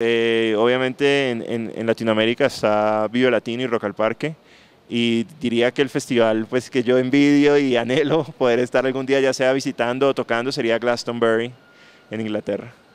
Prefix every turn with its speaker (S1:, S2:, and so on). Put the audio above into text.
S1: Eh, obviamente en, en, Latinoamérica está Vive Latino y Rock al Parque y diría que el festival pues que yo envidio y anhelo poder estar algún día ya sea visitando o tocando sería Glastonbury en Inglaterra.